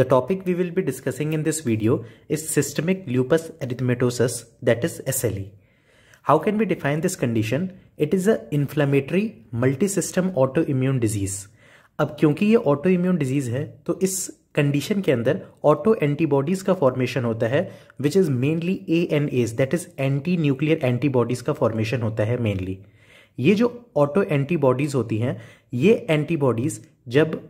The topic we will be discussing in this video is systemic lupus erythematosus that is SLE. How can we define this condition? It is a inflammatory multisystem autoimmune disease. अब क्योंकि ये autoimmune disease है तो इस condition के अंदर auto antibodies का formation होता है which is mainly ANAs that is anti-nuclear antibodies का formation होता है mainly. ये जो auto antibodies होती हैं ये antibodies जब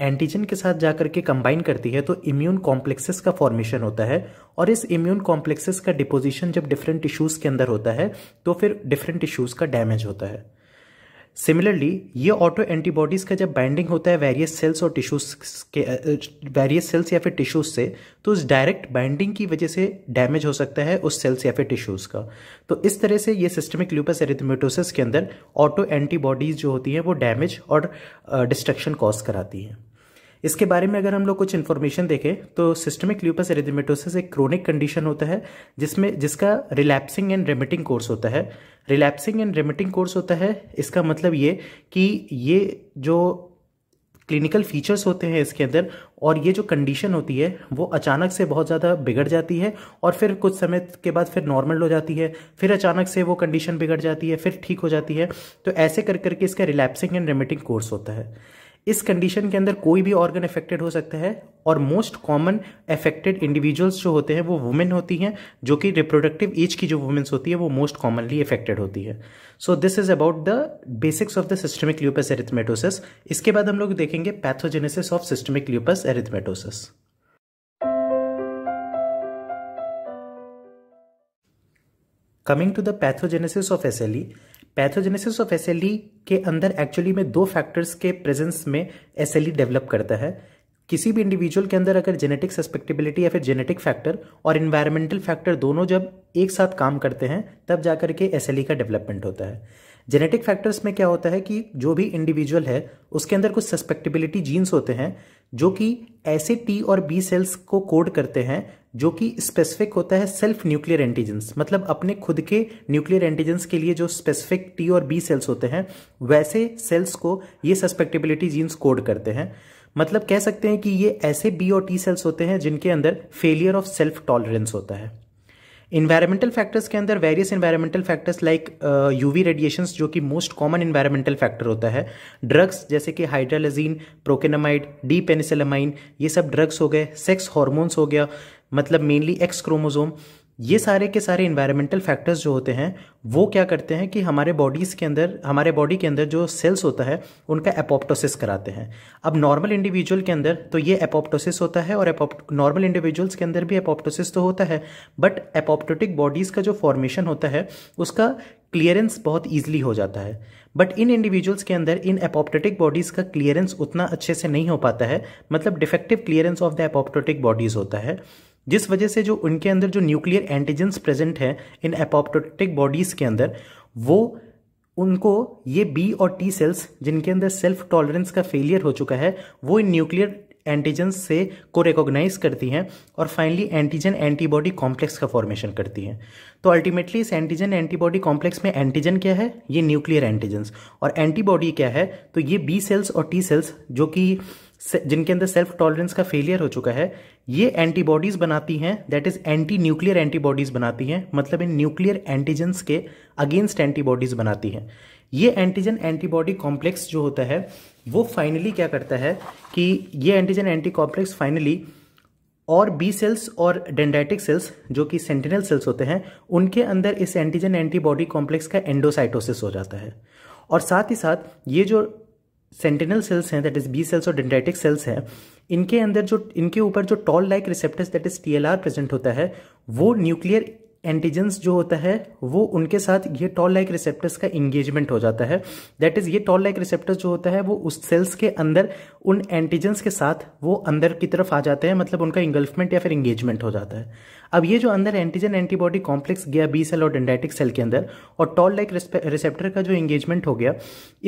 एंटीजन के साथ जाकर के कंबाइन करती है तो इम्यून कॉम्प्लेक्सेस का फॉर्मेशन होता है और इस इम्यून कॉम्प्लेक्सेस का डिपोजिशन जब डिफरेंट टिश्यूज़ के अंदर होता है तो फिर डिफरेंट टिश्यूज़ का डैमेज होता है सिमिलरली ये ऑटो एंटीबॉडीज़ का जब बाइंडिंग होता है वेरियस सेल्स और टिश्यूज के वेरियस सेल्स या फिर टिश्यूज से तो उस डायरेक्ट बाइंडिंग की वजह से डैमेज हो सकता है उस सेल्स या फिर टिश्यूज का तो इस तरह से ये सिस्टमिक ल्यूपस एरिथमेटोसिस के अंदर ऑटो एंटीबॉडीज़ जो होती हैं वो डैमेज और डिस्ट्रक्शन कॉज कराती हैं इसके बारे में अगर हम लोग कुछ इन्फॉर्मेशन देखें तो सिस्टमिक ल्यूपस एरिथमेटोसिस एक क्रोनिक कंडीशन होता है जिसमें जिसका रिलैप्सिंग एंड रेमिटिंग कोर्स होता है रिलैप्सिंग एंड रेमिटिंग कोर्स होता है इसका मतलब ये कि ये जो क्लिनिकल फीचर्स होते हैं इसके अंदर और ये जो कंडीशन होती है वो अचानक से बहुत ज़्यादा बिगड़ जाती है और फिर कुछ समय के बाद फिर नॉर्मल हो जाती है फिर अचानक से वो कंडीशन बिगड़ जाती है फिर ठीक हो जाती है तो ऐसे कर करके इसका रिलैप्सिंग एंड रेमिटिंग कोर्स होता है इस कंडीशन के अंदर कोई भी ऑर्गन अफेक्टेड हो सकता है और मोस्ट कॉमन अफेक्टेड इंडिविजुअल्स जो होते हैं वो वुमेन होती हैं जो कि रिप्रोडक्टिव एज की जो वुमेन्स होती है वो मोस्ट कॉमनली अफेक्टेड होती है so this is about the basics of the systemic lupus erythematosus इसके बाद हम लोग देखेंगे pathogenesis of systemic lupus erythematosus coming to the pathogenesis of SLE pathogenesis of S के अंदर एक्चुअली में दो फैक्टर्स के प्रेजेंस में एस डेवलप करता है किसी भी इंडिविजुअल के अंदर अगर जेनेटिक सस्पेक्टिबिलिटी या फिर जेनेटिक फैक्टर और इन्वायरमेंटल फैक्टर दोनों जब एक साथ काम करते हैं तब जाकर के एस का डेवलपमेंट होता है जेनेटिक फैक्टर्स में क्या होता है कि जो भी इंडिविजुअल है उसके अंदर कुछ सस्पेक्टिबिलिटी जीन्स होते हैं जो कि ऐसे टी और बी सेल्स को कोड करते हैं जो कि स्पेसिफिक होता है सेल्फ न्यूक्लियर एंटीजेंस मतलब अपने खुद के न्यूक्लियर एंटीजेंस के लिए जो स्पेसिफिक टी और बी सेल्स होते हैं वैसे सेल्स को ये सस्पेक्टेबिलिटी जीन्स कोड करते हैं मतलब कह सकते हैं कि ये ऐसे बी और टी सेल्स होते हैं जिनके अंदर फेलियर ऑफ सेल्फ टॉलरेंस होता है इन्वायरमेंटल फैक्टर्स के अंदर various environmental factors like UV radiations जो कि मोस्ट कॉमन इन्वायरमेंटल फैक्टर होता है ड्रग्स जैसे कि हाइड्रालजीन प्रोकेनामाइड डी पेनिसलमाइन ये सब ड्रग्स हो गए सेक्स हॉर्मोन्स हो गया मतलब मेनली एक्स क्रोमोज़ोम ये सारे के सारे इन्वायरमेंटल फैक्टर्स जो होते हैं वो क्या करते हैं कि हमारे बॉडीज़ के अंदर हमारे बॉडी के अंदर जो सेल्स होता है उनका एपोप्टोसिस कराते हैं अब नॉर्मल इंडिविजुअल के अंदर तो ये एपोप्टोसिस होता है और नॉर्मल इंडिविजुअल्स के अंदर भी एपोप्टोसिस तो होता है बट एपोप्टोटिक बॉडीज़ का जो फॉर्मेशन होता है उसका क्लियरेंस बहुत ईजिली हो जाता है बट इन इंडिविजुअल्स के अंदर इन एपोप्टोटिक बॉडीज़ का क्लियरेंस उतना अच्छे से नहीं हो पाता है मतलब defective clearance of the apoptotic bodies होता है जिस वजह से जो उनके अंदर जो न्यूक्लियर एंटीजेंस प्रेजेंट हैं इन एपोप्टोटिक बॉडीज़ के अंदर वो उनको ये बी और टी सेल्स जिनके अंदर सेल्फ टॉलरेंस का फेलियर हो चुका है वो इन न्यूक्लियर एंटीजन से को रिकॉग्नाइज करती हैं और फाइनली एंटीजन एंटीबॉडी कॉम्प्लेक्स का फॉर्मेशन करती हैं तो अल्टीमेटली इस एंटीजन एंटीबॉडी कॉम्प्लेक्स में एंटीजन क्या है ये न्यूक्लियर एंटीजन्स और एंटीबॉडी क्या है तो ये बी सेल्स और टी सेल्स जो कि जिनके अंदर सेल्फ टॉलरेंस का फेलियर हो चुका है ये एंटीबॉडीज बनाती हैं that is anti nuclear antibodies बनाती हैं मतलब इन न्यूक्लियर एंटीजेंस के अगेंस्ट एंटीबॉडीज बनाती हैं ये एंटीजन एंटीबॉडी कॉम्प्लेक्स जो होता है वो फाइनली क्या करता है कि ये एंटीजन एंटी कॉम्प्लेक्स फाइनली और बी सेल्स और डेंडाइटिक सेल्स जो कि सेंटिनल सेल्स होते हैं उनके अंदर इस एंटीजन एंटीबॉडी कॉम्प्लेक्स का एंडोसाइटोसिस हो जाता है और साथ ही साथ ये जो सेंटिनल सेल्स हैं दैट इज बी सेल्स और डेंड्राइटिक सेल्स हैं इनके अंदर जो इनके ऊपर जो toll like receptors that is TLR present होता है वो न्यूक्लियर एंटीजेंस जो होता है वो उनके साथ ये टॉल लाइक रिसेप्टर्स का इंगेजमेंट हो जाता है दैट इज़ ये टॉल लाइक रिसेप्टर्स जो होता है वो उस सेल्स के अंदर उन एंटीजेंस के साथ वो अंदर की तरफ आ जाते हैं मतलब उनका इंगल्फमेंट या फिर इंगेजमेंट हो जाता है अब ये जो अंदर एंटीजन एंटीबॉडी कॉम्प्लेक्स गया बी सेल और डेंडाइटिक सेल के अंदर और टॉल लाइक रिसेप्टर का जो इंगेजमेंट हो गया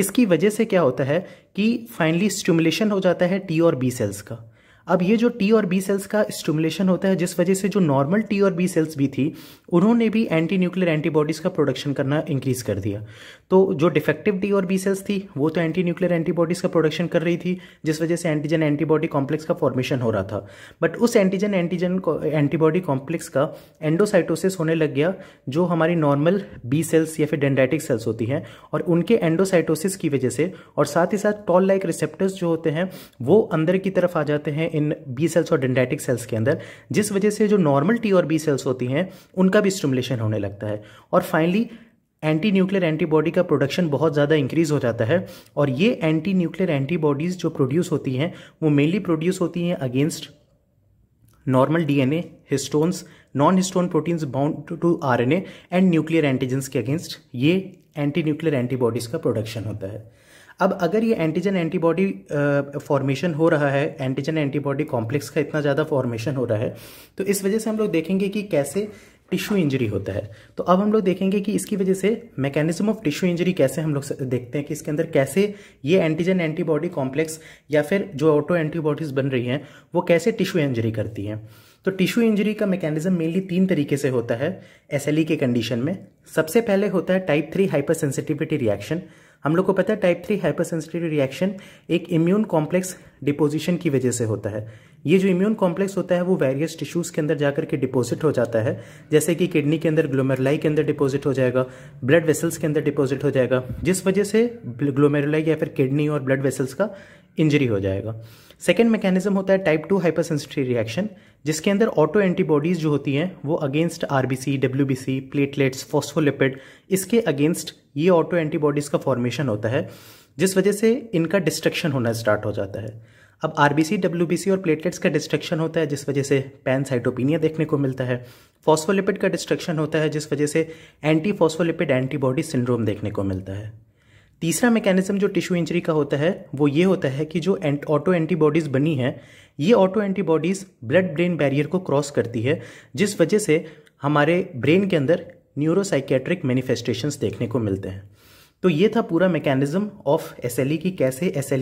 इसकी वजह से क्या होता है कि फाइनली स्टिमुलेशन हो जाता है टी और बी सेल्स का अब ये जो टी और बी सेल्स का स्टिमुलेशन होता है जिस वजह से जो नॉर्मल टी और बी सेल्स भी थी उन्होंने भी एंटी न्यूक्लियर एंटीबॉडीज का प्रोडक्शन करना इंक्रीज कर दिया तो जो डिफेक्टिव टी और बी सेल्स थी वो तो एंटी न्यूक्लियर एंटीबॉडीज का प्रोडक्शन कर रही थी जिस वजह से एंटीजन एंटीबॉडी कॉम्प्लेक्स का फॉर्मेशन हो रहा था बट उस एंटीजन एंटीजन एंटीबॉडी कॉम्प्लेक्स का एंडोसाइटोसिस होने लग गया जो हमारी नॉर्मल बी सेल्स या फिर डेंडाइटिक सेल्स होती हैं और उनके एंडोसाइटोसिस की वजह से और साथ ही साथ टॉल लाइक रिसेप्टर्स जो होते हैं वो अंदर की तरफ आ जाते हैं इन बी सेल्स और डेंडेटिक सेल्स के अंदर जिस वजह से जो नॉर्मल टी और बी सेल्स होती हैं उनका भी स्टिमुलेशन होने लगता है और फाइनली एंटी न्यूक्लियर एंटीबॉडी का प्रोडक्शन बहुत ज़्यादा इंक्रीज हो जाता है और ये एंटी न्यूक्लियर एंटीबॉडीज़ जो प्रोड्यूस होती हैं वो मेनली प्रोड्यूस होती हैं against normal DNA histones non histone proteins bound to RNA and nuclear antigens के अगेंस्ट ये एंटी न्यूक्लियर एंटीबॉडीज़ का प्रोडक्शन होता है अब अगर ये एंटीजन एंटीबॉडी फॉर्मेशन हो रहा है एंटीजन एंटीबॉडी कॉम्प्लेक्स का इतना ज़्यादा फॉर्मेशन हो रहा है तो इस वजह से हम लोग देखेंगे कि कैसे टिश्यू इंजरी होता है तो अब हम लोग देखेंगे कि इसकी वजह से मैकेनिज्म ऑफ टिश्यू इंजरी कैसे हम लोग देखते हैं कि इसके अंदर कैसे ये एंटीजन एंटीबॉडी कॉम्प्लेक्स या फिर जो ऑटो एंटीबॉडीज़ बन रही हैं वो कैसे टिश्यू इंजरी करती हैं तो टिश्यू इंजरी का मैकेनिज्म मेनली तीन तरीके से होता है एस e के कंडीशन में सबसे पहले होता है टाइप थ्री हाइपर रिएक्शन हम लोग को पता है टाइप थ्री हाइपरसेंसिटिव रिएक्शन एक इम्यून कॉम्प्लेक्स डिपोजिशन की वजह से होता है ये जो इम्यून कॉम्प्लेक्स होता है वो वेरियस टिश्यूज़ के अंदर जाकर के डिपॉजिट हो जाता है जैसे कि किडनी के अंदर ग्लोमेरुलाई के अंदर डिपॉजिट हो जाएगा ब्लड वेसल्स के अंदर डिपॉजिट हो जाएगा जिस वजह से ग्लोमेरुलाई या फिर किडनी और ब्लड वेसल्स का इंजरी हो जाएगा सेकेंड मैकेनिज्म होता है टाइप टू हाइपरसेंसिटिव रिएक्शन जिसके अंदर ऑटो एंटीबॉडीज़ जो होती हैं वो against R B C W B C platelets phospholipid इसके अगेंस्ट ये ऑटो एंटीबॉडीज़ का फॉर्मेशन होता है जिस वजह से इनका डिस्ट्रक्शन होना स्टार्ट हो जाता है अब आर बी और प्लेटलेट्स का डिस्ट्रक्शन होता है जिस वजह से पैन साइटोपिनिया देखने को मिलता है फॉस्फोलिपिड का डिस्ट्रक्शन होता है जिस वजह से एंटी फॉस्फोलिपिड एंटीबॉडी सिंड्रोम देखने को मिलता है तीसरा मैकेनिज्म जो टिश्यू इंजरी का होता है वो ये होता है कि जो ऑटो एंटीबॉडीज़ बनी है ये auto antibodies blood brain barrier को क्रॉस करती है जिस वजह से हमारे ब्रेन के अंदर न्यूरोसाइकेट्रिक मैनिफेस्टेशंस देखने को मिलते हैं तो ये था पूरा मैकेनिज्म ऑफ एस की कैसे एस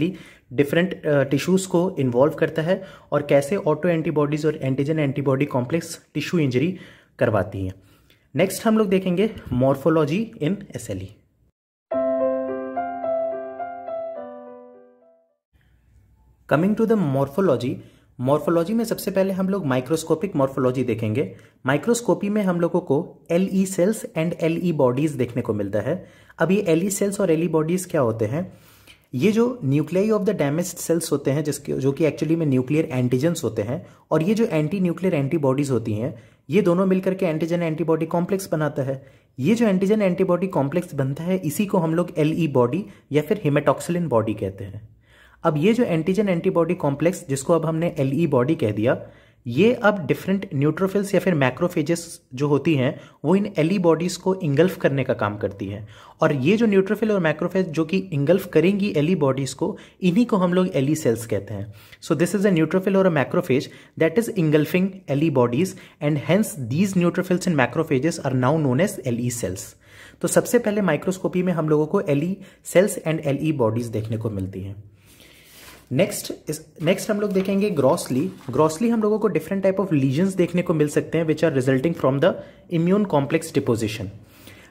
डिफरेंट टिश्यूज़ को इन्वॉल्व करता है और कैसे ऑटो एंटीबॉडीज़ और antigen antibody complex tissue injury करवाती हैं नेक्स्ट हम लोग देखेंगे morphology in S coming to the morphology morphology में सबसे पहले हम लोग माइक्रोस्कोपिक मॉर्फोलॉजी देखेंगे माइक्रोस्कोपी में हम लोगों को L E cells and L E bodies देखने को मिलता है अब ये एल ई सेल्स और एल ई बॉडीज़ क्या होते हैं ये जो nuclei of the damage cells होते हैं जिसके जो कि एक्चुअली में न्यूक्लियर एंटीजेंस होते हैं और ये जो एंटी न्यूक्लियर एंटीबॉडीज़ होती हैं ये दोनों मिलकर के एंटीजन एंटीबॉडी कॉम्प्लेक्स बनाता है ये जो एंटीजन एंटीबॉडी कॉम्प्लेक्स बनता है इसी को हम लोग एल ई बॉडी या फिर हिमेटॉक्सिलिन बॉडी कहते हैं अब ये जो एंटीजन एंटीबॉडी कॉम्प्लेक्स जिसको अब हमने एल ई बॉडी कह दिया ये अब डिफरेंट न्यूट्रोफिल्स या फिर मैक्रोफेजेस जो होती हैं वो इन एल ई बॉडीज़ को इंगल्फ करने का काम करती हैं और ये जो न्यूट्रोफिल और मैक्रोफेज जो कि इंगल्फ करेंगी एल ई बॉडीज़ को इन्हीं को हम लोग एल ई सेल्स कहते हैं so this is a neutrophil और a macrophage that is engulfing L E bodies and hence these neutrophils in macrophages are now known as L E cells तो सबसे पहले माइक्रोस्कोपी में हम लोगों को L E cells and L E bodies देखने को मिलती हैं नेक्स्ट इस नेक्स्ट हम लोग देखेंगे ग्रॉसली ग्रॉसली हम लोगों को डिफरेंट टाइप ऑफ लीजन्स देखने को मिल सकते हैं which are resulting from the immune complex deposition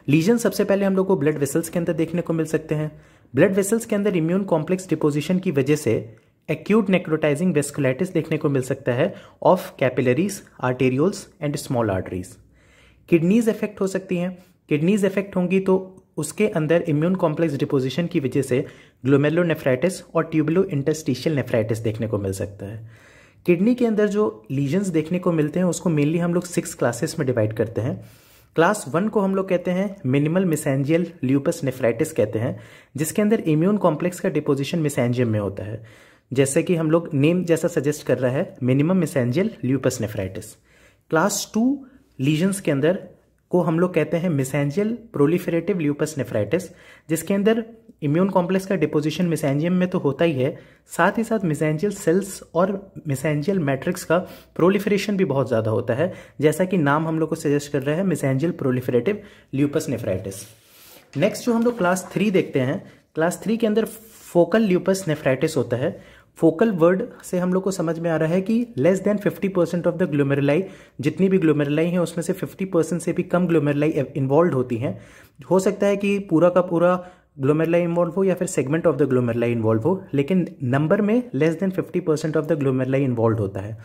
lesion सबसे पहले हम लोग को ब्लड वेसल्स के अंदर देखने को मिल सकते हैं ब्लड वेसल्स के अंदर इम्यून कॉम्प्लेक्स डिपोजिशन की वजह से एक्यूट नेक्रोटाइजिंग वेस्कुलाइटिस देखने को मिल सकता है of capillaries arterioles and small arteries kidneys affect हो सकती हैं किडनीज इफेक्ट होंगी तो उसके अंदर इम्यून कॉम्प्लेक्स डिपोजिशन की वजह से ग्लोमेलो नेफ्राइटिस और ट्यूबलो इंटरस्टिशियल नेफ्राइटिस देखने को मिल सकता है किडनी के अंदर जो लीजन्स देखने को मिलते हैं उसको मेनली हम लोग सिक्स क्लासेस में डिवाइड करते हैं क्लास वन को हम लोग कहते हैं मिनिमल मिसेंजियल ल्यूपस नेफ्राइटिस कहते हैं जिसके अंदर इम्यून कॉम्प्लेक्स का डिपोजिशन मिसेंजियम में होता है जैसे कि हम लोग नेम जैसा सजेस्ट कर रहा है minimum mesangial lupus nephritis class two lesions के अंदर को हम लोग कहते हैं मिसेंजियल प्रोलिफेरेटिव ल्यूपस नेफ्राइटिस जिसके अंदर इम्यून कॉम्प्लेक्स का डिपोजिशन मिसेंजियम में तो होता ही है साथ ही साथ मिसेंजियल सेल्स और मिसेंजियल मैट्रिक्स का प्रोलिफरेशन भी बहुत ज़्यादा होता है जैसा कि नाम हम लोग को सजेस्ट कर रहा है mesangial proliferative lupus nephritis next जो हम लोग क्लास थ्री देखते हैं क्लास थ्री के अंदर फोकल ल्यूपस नेफ्राइटिस होता है फोकल वर्ड से हम लोग को समझ में आ रहा है कि less than 50 percent of the glomeruli जितनी भी ग्लोमेरुलाई हैं उसमें से 50 परसेंट से भी कम ग्लोमेरुलाई इन्वॉल्व होती हैं हो सकता है कि पूरा का पूरा ग्लोमेरलाई इन्वॉल्व हो या फिर segment of the glomeruli involve हो लेकिन नंबर में less than 50 percent of the glomeruli involve होता है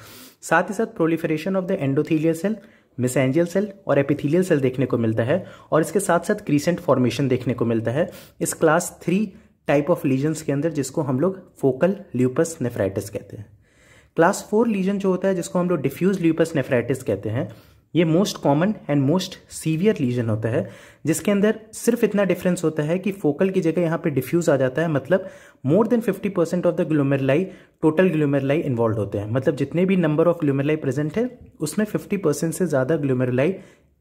साथ ही साथ proliferation of the endothelial cell mesangial cell और एपिथीलियल सेल देखने को मिलता है और इसके साथ साथ क्रीसेंट फॉर्मेशन देखने को मिलता है इस class three type of lesions के अंदर जिसको हम लोग फोकल ल्यूपस नेफ्राइटिस कहते हैं क्लास फोर लीजन जो होता है जिसको हम लोग डिफ्यूज ल्यूपस नेफ्राइटिस कहते हैं ये most common and most severe lesion होता है जिसके अंदर सिर्फ इतना डिफरेंस होता है कि फोकल की जगह यहाँ पे डिफ्यूज आ जाता है मतलब more than 50 percent of the glomeruli total glomeruli involve होते हैं मतलब जितने भी नंबर ऑफ ग्लोमेरलाई प्रेजेंट है उसमें 50 परसेंट से ज़्यादा ग्लोमेरलाई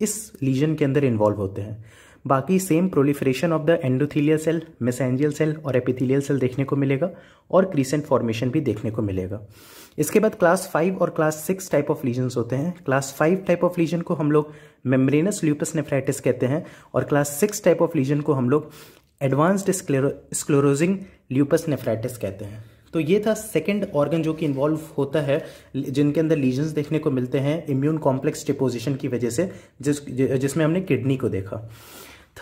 इस लीजन के अंदर इन्वॉल्व होते हैं बाकी same proliferation of the endothelial cell mesangial cell और एपिथीलियल सेल देखने को मिलेगा और क्रीसेंट फॉर्मेशन भी देखने को मिलेगा इसके बाद क्लास फाइव और class six type of lesion होते हैं class five type of lesion को हम लोग मेम्ब्रेनस ल्यूपस नेफ्राइटिस कहते हैं और class six type of lesion को हम लोग एडवांस्ड स्क्लोरोजिंग ल्यूपस नेफ्राइटिस कहते हैं तो ये था सेकेंड ऑर्गन जो कि इन्वॉल्व होता है जिनके अंदर लीजन्स देखने को मिलते हैं इम्यून कॉम्प्लेक्स डिपोजिशन की वजह से जिस जिसमें हमने किडनी को देखा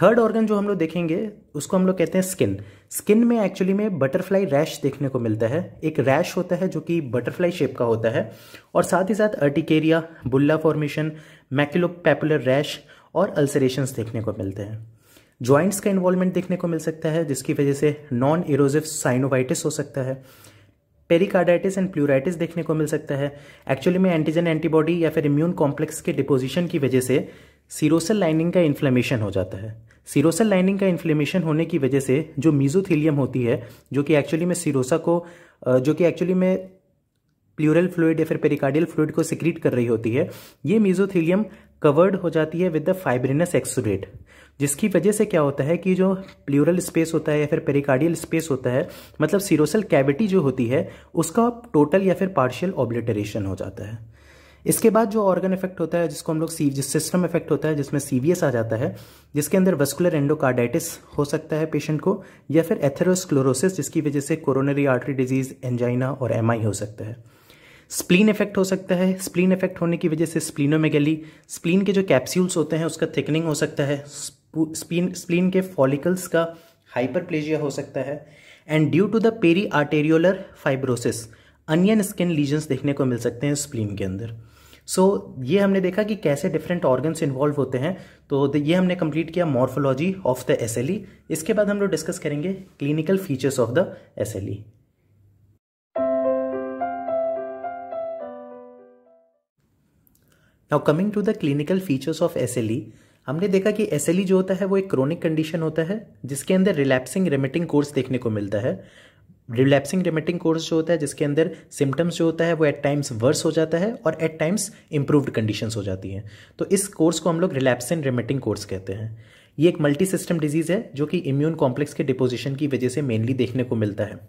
थर्ड ऑर्गन जो हम लोग देखेंगे उसको हम लोग कहते हैं स्किन स्किन में एक्चुअली में बटरफ्लाई रैश देखने को मिलता है एक रैश होता है जो कि बटरफ्लाई शेप का होता है और साथ ही साथ urticaria bulla formation maculopapular rash और अल्सरेशंस देखने को मिलते हैं ज्वाइंट्स का इन्वॉल्वमेंट देखने को मिल सकता है जिसकी वजह से नॉन इरोजिव साइनोवाइटिस हो सकता है पेरिकार्डाइटिस एंड प्लूराइटिस देखने को मिल सकता है एक्चुअली में एंटीजन एंटीबॉडी या फिर इम्यून कॉम्प्लेक्स के डिपोजिशन की वजह से सीरोसल लाइनिंग का इन्फ्लेमेशन हो जाता है सीरोसल लाइनिंग का इन्फ्लेमेशन होने की वजह से जो मीजोथीलियम होती है जो कि एक्चुअली में सीरोसा को जो कि एक्चुअली में प्लूरल फ्लूड या फिर पेरिकार्डियल फ्लूड को सिक्रीट कर रही होती है ये मीजोथीलियम कवर्ड हो जाती है विद द फाइब्रिनस एक्सोरेट जिसकी वजह से क्या होता है कि जो प्लूरल स्पेस होता है या फिर पेरिकार्डियल स्पेस होता है मतलब सीरोसल कैविटी जो होती है उसका टोटल या फिर पार्शियल ऑब्लिटरेशन हो जाता है इसके बाद जो ऑर्गन इफेक्ट होता है जिसको हम लोग सी सिस्टम इफेक्ट होता है जिसमें सीवीएस आ जाता है जिसके अंदर वस्कुलर एंडोकार्डाइटिस हो सकता है पेशेंट को या फिर एथेरोस्क्लोरोसिस जिसकी वजह से कोरोनरी आर्टरी डिजीज एंजाइना और एम हो सकता है स्प्लीन इफेक्ट हो सकता है स्प्लीन इफेक्ट होने की वजह से स्प्लीनोमेगली स्प्लीन के जो कैप्स्यूल्स होते हैं उसका थिकनिंग हो सकता है स्प्लीन स्प्लीन के फॉलिकल्स का हाइपरप्लेजिया हो सकता है and due to the periarteriolar fibrosis onion skin lesions देखने को मिल सकते हैं स्प्लीन के अंदर सो so, ये हमने देखा कि कैसे डिफरेंट ऑर्गन्स इन्वॉल्व होते हैं तो ये हमने कंप्लीट किया मॉर्फोलॉजी ऑफ द एस इसके बाद हम लोग डिस्कस करेंगे clinical features of the S now coming to the clinical features of S हमने देखा कि एस e जो होता है वो एक क्रोनिक कंडीशन होता है जिसके अंदर रिलैप्सिंग रिमिटिंग कोर्स देखने को मिलता है रिलैप्सिंग रिमेटिंग कोर्स जो होता है जिसके अंदर सिम्टम्स जो होता है वो एट टाइम्स वर्स हो जाता है और एट टाइम्स इंप्रूव्ड कंडीशंस हो जाती हैं तो इस कोर्स को हम लोग रिलैप्सिंग रिमेटिंग कोर्स कहते हैं ये एक मल्टी सिस्टम डिजीज़ है जो कि इम्यून कॉम्प्लेक्स के डिपोजिशन की वजह से मेनली देखने को मिलता है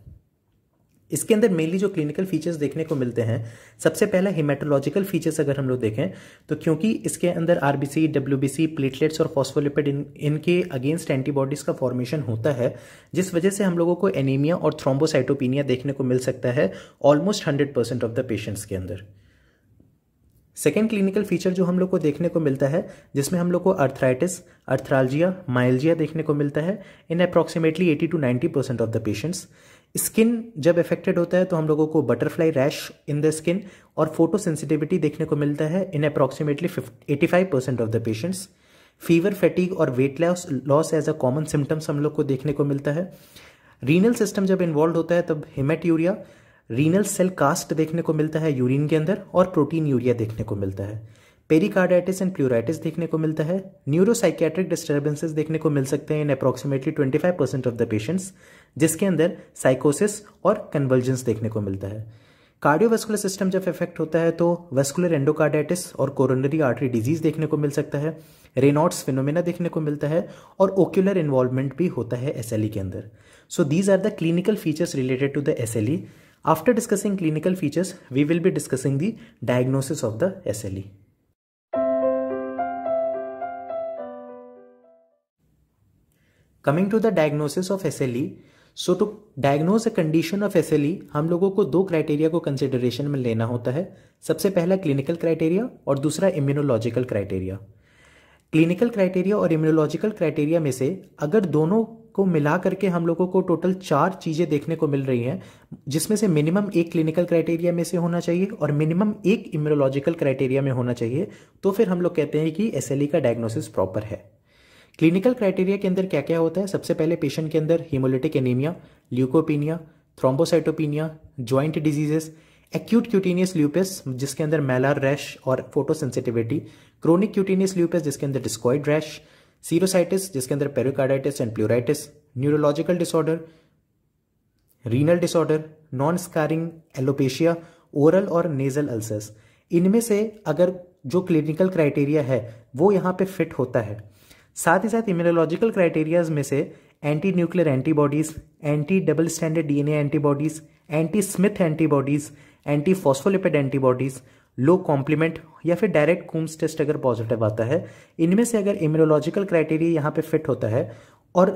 इसके अंदर मेनली जो क्लिनिकल फीचर्स देखने को मिलते हैं सबसे पहला हिमेटोलॉजिकल फीचर्स अगर हम लोग देखें तो क्योंकि इसके अंदर आरबीसी सी प्लेटलेट्स और फॉस्फोलिपिड इन इनके अगेंस्ट एंटीबॉडीज़ का फॉर्मेशन होता है जिस वजह से हम लोगों को एनीमिया और थ्रोम्बोसाइटोपिनिया देखने को मिल सकता है almost hundred percent of the patients के अंदर सेकेंड क्लिनिकल फीचर जो हम लोग को देखने को मिलता है जिसमें हम लोग को अर्थराइटिस अर्थ्रालजिया माइल्जिया देखने को मिलता है in approximately 80 to 90 percent of the patients skin जब इफेक्टेड होता है तो हम लोगों को butterfly rash in the skin और फोटो सेंसिटिविटी देखने को मिलता है in approximately eighty five percent of the patients fever fatigue और weight loss loss as a common symptoms हम लोग को देखने को मिलता है रीनल सिस्टम जब इन्वॉल्व होता है तब यूरिया रीनल सेल कास्ट देखने को मिलता है यूरिन के अंदर और प्रोटीन यूरिया देखने को मिलता है पेरिकार्डाइटिस एंड प्लूराइटिस देखने को मिलता है न्यूरोसाइकेट्रिक डिस्टर्बेंसेज देखने को मिल सकते हैं in approximately 25 percent of the patients जिसके अंदर साइकोसिस और कन्वर्जेंस देखने को मिलता है कार्डियोवेस्कुलर सिस्टम जब इफेक्ट होता है तो वेस्कुलर एंडोकार्डाइटिस और कोरोनरी आर्टरी डिजीज देखने को मिल सकता है रेनॉट्स फिनोमेना देखने को मिलता है और ओक्यूलर इन्वॉल्वमेंट भी होता है एस e के अंदर so these are the clinical features related to the S After discussing clinical features, we will be discussing the diagnosis of the SLE. Coming to the diagnosis of S L E so to diagnose a condition of S L E हम लोगों को दो criteria को consideration में लेना होता है सबसे पहला क्लिनिकल क्राइटेरिया और दूसरा इम्यूनोलॉजिकल क्राइटेरिया क्लिनिकल क्राइटेरिया और इम्यूनोलॉजिकल क्राइटेरिया में से अगर दोनों को मिला करके हम लोगों को टोटल चार चीज़ें देखने को मिल रही हैं जिसमें से मिनिमम एक क्लिनिकल क्राइटेरिया में से होना चाहिए और मिनिमम एक इम्यूनोलॉजिकल क्राइटेरिया में होना चाहिए तो फिर हम लोग कहते हैं कि एस e का डायग्नोसिस प्रॉपर है क्लिनिकल क्राइटेरिया के अंदर क्या क्या होता है सबसे पहले पेशेंट के अंदर haemolytic anaemia leucopenia thrombocytopenia joint diseases acute cutaneous lupus जिसके अंदर मैलार रैश और फोटोसेंसिटिविटी क्रोनिक क्यूटेनियस ल्यूपस जिसके अंदर डिस्कॉइड रैश सीरोसाइटिस जिसके अंदर pericarditis and pleuritis neurological disorder renal disorder non scarring alopecia oral और नेजल अल्सर्स इनमें से अगर जो क्लिनिकल क्राइटेरिया है वो यहाँ पे फिट होता है साथ ही साथ इम्यूनोलॉजिकल क्राइटेरियाज में से anti nuclear antibodies anti double standard DNA antibodies anti Smith antibodies anti phospholipid antibodies low complement या फिर डायरेक्ट कूम्स टेस्ट अगर पॉजिटिव आता है इनमें से अगर इम्यूनोलॉजिकल क्राइटेरिया यहाँ पे फिट होता है और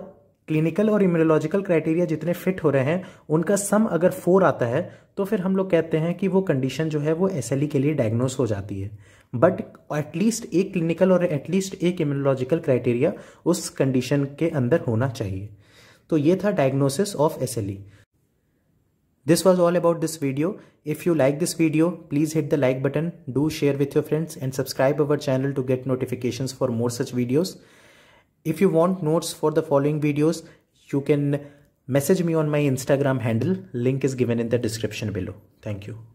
क्लिनिकल और इम्यूनोलॉजिकल क्राइटेरिया जितने फिट हो रहे हैं उनका सम अगर फोर आता है तो फिर हम लोग कहते हैं कि वो कंडीशन जो है वो एस के लिए डायग्नोस हो जाती है बट एटलीस्ट एक क्लिनिकल और एटलीस्ट एक इम्यूनोलॉजिकल क्राइटेरिया उस कंडीशन के अंदर होना चाहिए तो ये था diagnosis of S This was all about this video. If you like this video, please hit the like button, do share with your friends and subscribe our channel to get notifications for more such videos. If you want notes for the following videos, you can message me on my Instagram handle. Link is given in the description below. Thank you.